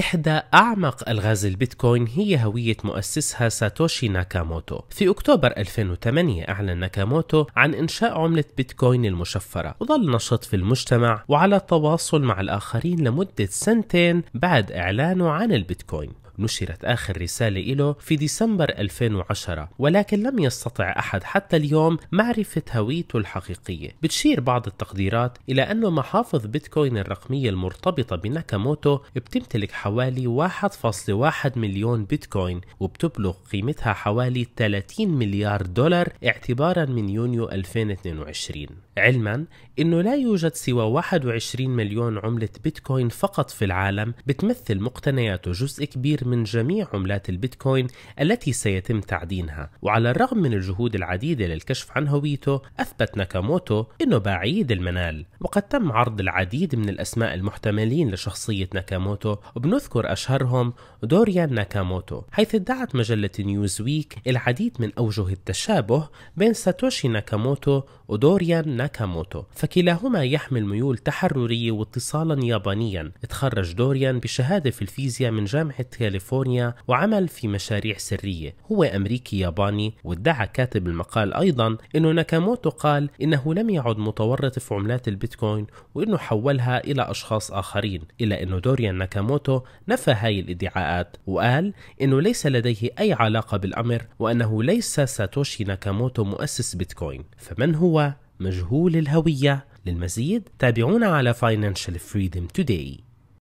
إحدى أعمق ألغاز البيتكوين هي هوية مؤسسها ساتوشي ناكاموتو في أكتوبر 2008 أعلن ناكاموتو عن إنشاء عملة بيتكوين المشفرة وظل نشط في المجتمع وعلى التواصل مع الآخرين لمدة سنتين بعد إعلانه عن البيتكوين نشرت آخر رسالة له في ديسمبر 2010 ولكن لم يستطع أحد حتى اليوم معرفة هويته الحقيقية بتشير بعض التقديرات إلى أنه محافظ بيتكوين الرقمية المرتبطة بناكاموتو بتمتلك حوالي 1.1 مليون بيتكوين وبتبلغ قيمتها حوالي 30 مليار دولار اعتبارا من يونيو 2022 علما أنه لا يوجد سوى 21 مليون عملة بيتكوين فقط في العالم بتمثل مقتنياته جزء كبير من جميع عملات البيتكوين التي سيتم تعدينها وعلى الرغم من الجهود العديدة للكشف عن هويته أثبت ناكاموتو أنه بعيد المنال وقد تم عرض العديد من الأسماء المحتملين لشخصية ناكاموتو وبنذكر أشهرهم دوريان ناكاموتو حيث ادعت مجلة نيوزويك العديد من أوجه التشابه بين ساتوشي ناكاموتو ودوريان ناكاموتو فكلاهما يحمل ميول تحررية واتصالا يابانيا تخرج دوريان بشهادة في الفيزياء من جامعة كاليفورنيا وعمل في مشاريع سرية هو أمريكي ياباني وادعى كاتب المقال أيضا أنه ناكاموتو قال إنه لم يعد متورط في عملات البيتكوين وأنه حولها إلى أشخاص آخرين إلا أنه دوريان ناكاموتو نفى هاي الادعاءات وقال أنه ليس لديه أي علاقة بالأمر وأنه ليس ساتوشي ناكاموتو مؤسس بيتكوين فمن هو مجهول الهوية للمزيد تابعونا على Financial Freedom Today